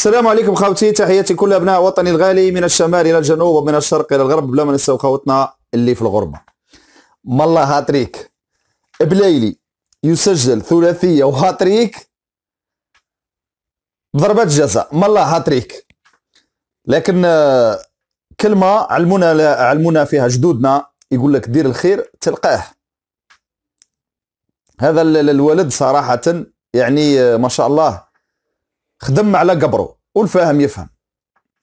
السلام عليكم خاوتي تحياتي كل ابناء وطني الغالي من الشمال الى الجنوب ومن الشرق الى الغرب بلا ما نساو خاوتنا اللي في الغربه مالله هاتريك بليلي يسجل ثلاثيه وهاتريك ضربات جزاء مالله هاتريك لكن كلمة علمونا علمونا فيها جدودنا يقول لك دير الخير تلقاه هذا الولد صراحة يعني ما شاء الله خدم على قبره والفاهم يفهم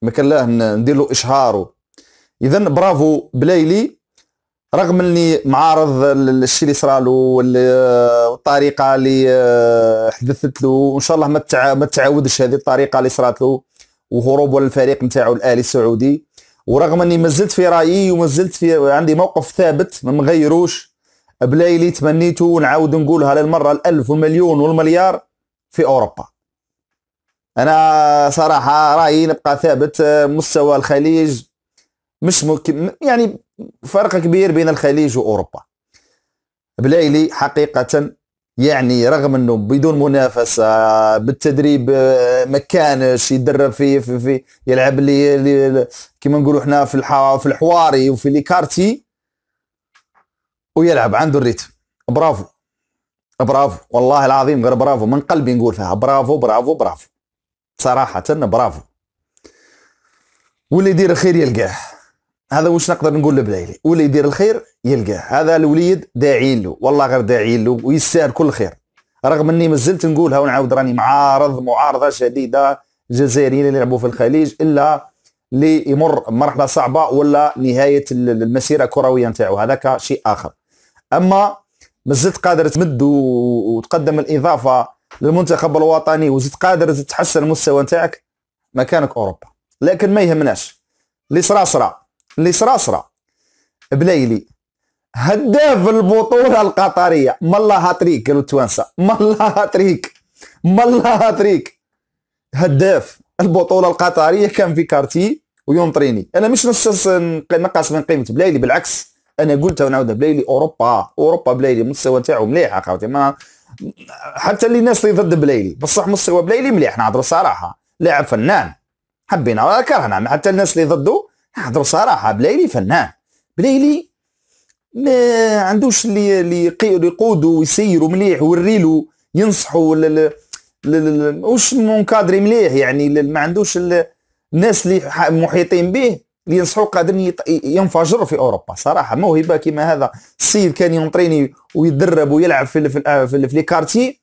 ما كان لاه ندير له اشهار اذا برافو بلايلي رغم اني معارض الشيء اللي صرالو والطريقه اللي آه، حدثت له وان شاء الله ما ما تعاودش هذه الطريقه اللي صرات له وهروب الفريق نتاعو الاهلي السعودي ورغم اني مازلت في رايي ومازلت في عندي موقف ثابت ما مغيروش بلايلي تمنيته ونعاود نقولها للمره الالف والمليون والمليار في اوروبا انا صراحه رايي نبقى ثابت آه، مستوى الخليج مش ممكن يعني فرق كبير بين الخليج واوروبا بلايلي حقيقه يعني رغم انه بدون منافسه بالتدريب آه، ما كانش يدرب في في, في يلعب لي كما نقولوا حنا في في الحواري وفي ليكارتي ويلعب عنده الريتم برافو برافو والله العظيم غير برافو من قلبي نقول فيها برافو برافو برافو صراحه برافو واللي يدير الخير يلقاه هذا واش نقدر نقول لبلايلي واللي يدير الخير يلقاه هذا الوليد داعي له والله غير داعي له ويستاهل كل خير رغم اني مازلت نقولها ونعاود راني معارض معارضه شديده جزائريين اللي يلعبوا في الخليج الا اللي يمر مرحله صعبه ولا نهايه المسيره الكرويه نتاعو هذاك شيء اخر اما مازلت قادر تمد وتقدم الاضافه للمنتخب الوطني وزدت قادر تحسن المستوى نتاعك مكانك اوروبا لكن ما يهمناش اللي صرا صرا اللي صرا صرا بليلي هداف البطولة القطرية مالله هاتريك قالوا التوانسة مالله هاتريك مالله هاتريك هداف البطولة القطرية كان في كارتي ويوم انا مش نقص من قيمة بلايلي بالعكس انا قلتها ونعاودها بلايلي اوروبا اوروبا بلايلي المستوى تاعو مليح اخواتي ما حتى اللي الناس اللي ضد بليلي بصح مستوى بليلي مليح نهضر صراحه لاعب فنان حبينا ولا كرهنا حتى الناس اللي ضده نهضر صراحه بليلي فنان بليلي ما عندوش اللي يقودو يقودوا ويسيروا مليح ينصحو ينصحوا واش منكادري مليح يعني ما عندوش الناس اللي محيطين به اللي ينصحوا قادر ينفجر في اوروبا صراحه موهبه كما هذا السيد كان ينطريني ويدرب ويلعب في في في لي كارتي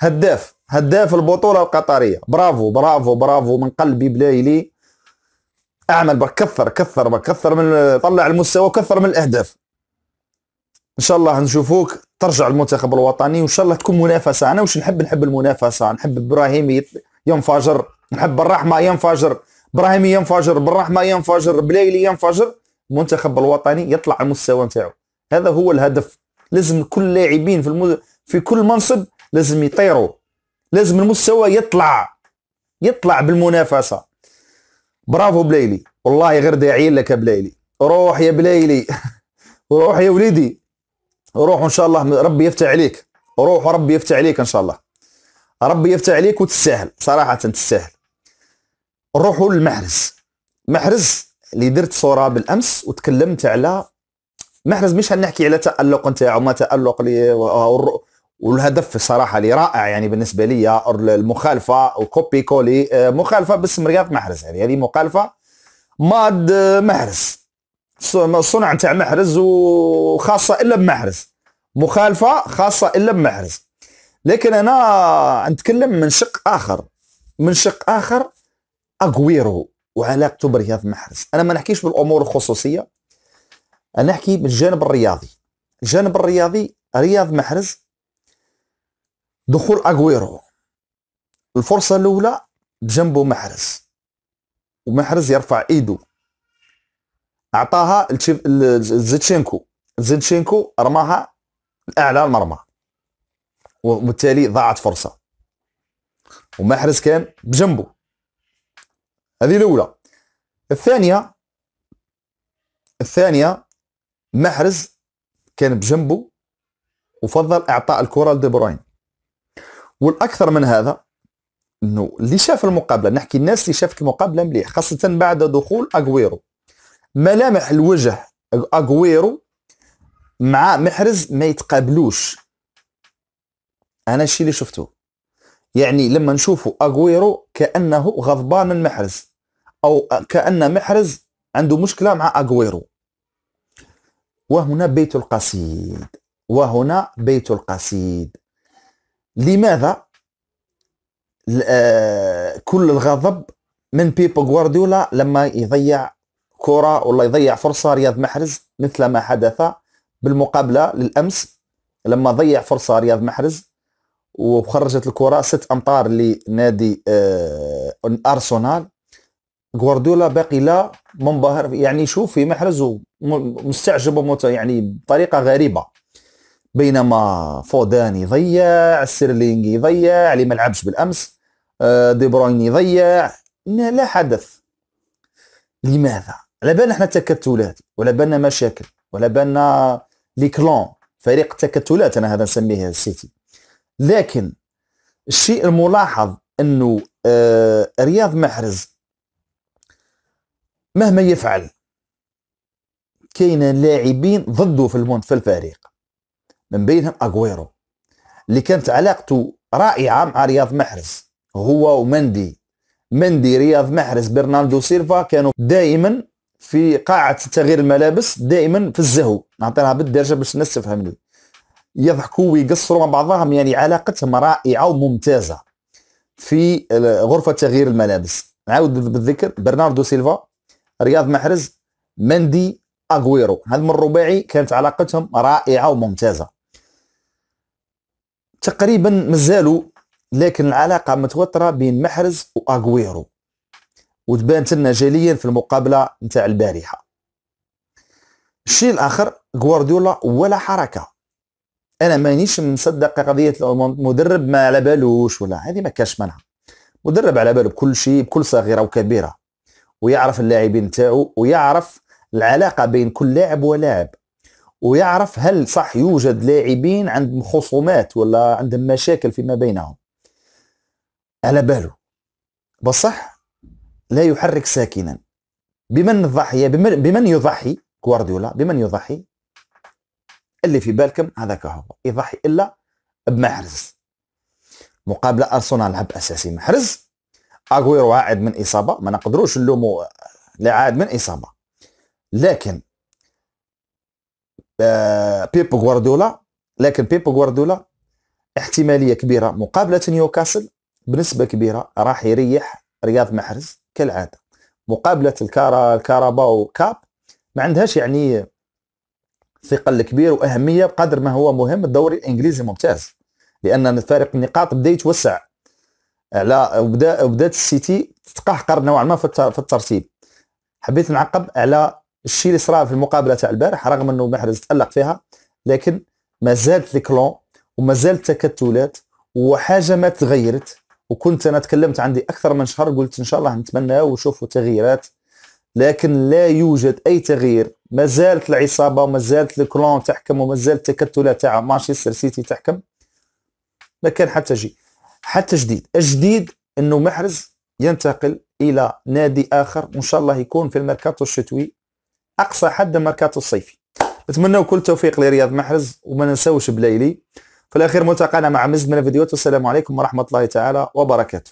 هداف هداف البطوله القطريه برافو برافو برافو من قلبي بلايلي اعمل برك كثر كثر كثر من طلع المستوى وكثر من الاهداف ان شاء الله نشوفوك ترجع المنتخب الوطني وان شاء الله تكون منافسه انا واش نحب نحب المنافسه نحب ابراهيم ينفجر نحب الرحمه ينفجر ابراهيمي ينفجر بالرحمه ينفجر بليلي ينفجر المنتخب الوطني يطلع على المستوى نتاعو هذا هو الهدف لازم كل اللاعبين في المز... في كل منصب لازم يطيروا لازم المستوى يطلع يطلع بالمنافسه برافو بليلي والله غير داعي لك بليلي روح يا بليلي روح يا وليدي روح ان شاء الله ربي يفتح عليك روح وربي يفتح عليك ان شاء الله ربي يفتح عليك وتستاهل صراحه تستاهل نروحوا للمحرز محرز اللي درت صوره بالامس وتكلمت على محرز مش هنحكي على تالق نتاعو ما تالق لي آه، والهدف صراحه اللي رائع يعني بالنسبه لي المخالفه وكوبي كولي آه، مخالفه باسم رياض محرز يعني هذه مخالفه ماد آه، محرز صنع نتاع محرز وخاصه الا بمحرز مخالفه خاصه الا بمحرز لكن انا نتكلم من شق اخر من شق اخر اغويرو وعلاقته برياض محرز انا ما نحكيش بالامور الخصوصيه انا نحكي بالجانب الرياضي الجانب الرياضي رياض محرز دخول اغويرو الفرصه الاولى بجنبه محرز ومحرز يرفع ايده اعطاها لزيتشينكو زيتشينكو رماها لاعلى المرمى وبالتالي ضاعت فرصه ومحرز كان بجنبه هذه الأولى الثانية الثانية محرز كان بجنبه وفضل إعطاء الكرة لدي بروين والأكثر من هذا انه اللي شاف المقابله نحكي الناس اللي شافت المقابله مليح خاصه بعد دخول اغويرو ملامح الوجه اغويرو مع محرز ما يتقابلوش انا الشيء اللي شفته يعني لما نشوفه اغويرو كانه غضبان من محرز او كان محرز عنده مشكله مع اغويرو وهنا بيت القصيد وهنا بيت القصيد لماذا آه، كل الغضب من بيب غوارديولا لما يضيع كرة ولا يضيع فرصة رياض محرز مثل ما حدث بالمقابلة للأمس لما ضيع فرصة رياض محرز وخرجت الكرة ست أمتار لنادي آه، أرسنال غوارديولا باقي لا منبهر يعني شوف في محرز مستعجب يعني بطريقه غريبه بينما فوداني ضيع سيرلينغ ضيع اللي ما لعبش بالامس آه، دي بروين ضيع لا حدث لماذا على بالنا احنا تكتلات ولا بالنا مشاكل ولا بالنا لي كلون فريق تكتلات انا هذا نسميه السيتي لكن الشيء الملاحظ انه آه، رياض محرز مهما يفعل كاين لاعبين ضده في في الفريق من بينهم اغويرو اللي كانت علاقته رائعه مع رياض محرز هو ومندي مندي رياض محرز برناردو سيلفا كانوا دائما في قاعه تغيير الملابس دائما في الزهو نعطيها بالدرجه باش الناس تفهمني يضحكوا ويقصروا مع بعضهم يعني علاقتهم رائعه وممتازه في غرفه تغيير الملابس نعاود بالذكر برناردو سيلفا رياض محرز مندي اغويرو هذا من الرباعي كانت علاقتهم رائعه وممتازه تقريبا مازالوا لكن العلاقه متوتره بين محرز واغويرو وتبانت لنا جليا في المقابله نتاع البارحه الشيء الاخر غوارديولا ولا حركه انا مانيش مصدق قضيه المدرب ما على بالوش ولا هذه ما كاش منها مدرب على باله بكل شيء بكل صغيره وكبيره ويعرف اللاعبين تاعو ويعرف العلاقه بين كل لاعب ولاعب ويعرف هل صح يوجد لاعبين عندهم خصومات ولا عندهم مشاكل فيما بينهم على باله بصح لا يحرك ساكنا بمن الضحيه بمن, بمن يضحي غوارديولا بمن يضحي اللي في بالكم هذاك هو يضحي الا بمحرز مقابله ارسنال لعب اساسي محرز اغويرو عاد من اصابه ما نقدروش نلومو اللي عائد من اصابه لكن آه، بيبو غوارديولا لكن بيبو غوارديولا احتماليه كبيره مقابله نيوكاسل بنسبه كبيره راح يريح رياض محرز كالعاده مقابله الكارا الكاربا وكاب ما عندهاش يعني ثقل كبير واهميه بقدر ما هو مهم الدوري الانجليزي ممتاز لان فارق النقاط بدا يتوسع على آه، وبدا وبدات السيتي تتقهقر نوعا ما في الترتيب حبيت نعقب على الشيء اللي صرا في المقابله تاع البارح رغم انه محرز تالق فيها لكن ما زالت الكلون زالت التكتلات وحاجه ما تغيرت وكنت انا تكلمت عندي اكثر من شهر قلت ان شاء الله نتمنى ونشوفوا تغييرات لكن لا يوجد اي تغيير ما زالت العصابه وما زالت الكلون تحكم وما زالت التكتلات تاع مانشستر سيتي تحكم ما كان حتى شيء حتى جديد الجديد انه محرز ينتقل الى نادي اخر وان شاء الله يكون في الميركاتو الشتوي اقصى حد الميركاتو الصيفي نتمنى كل التوفيق لرياض محرز وما ننساوش بليلي في الاخير ملتقانا مع مزد من الفيديوهات والسلام عليكم ورحمه الله تعالى وبركاته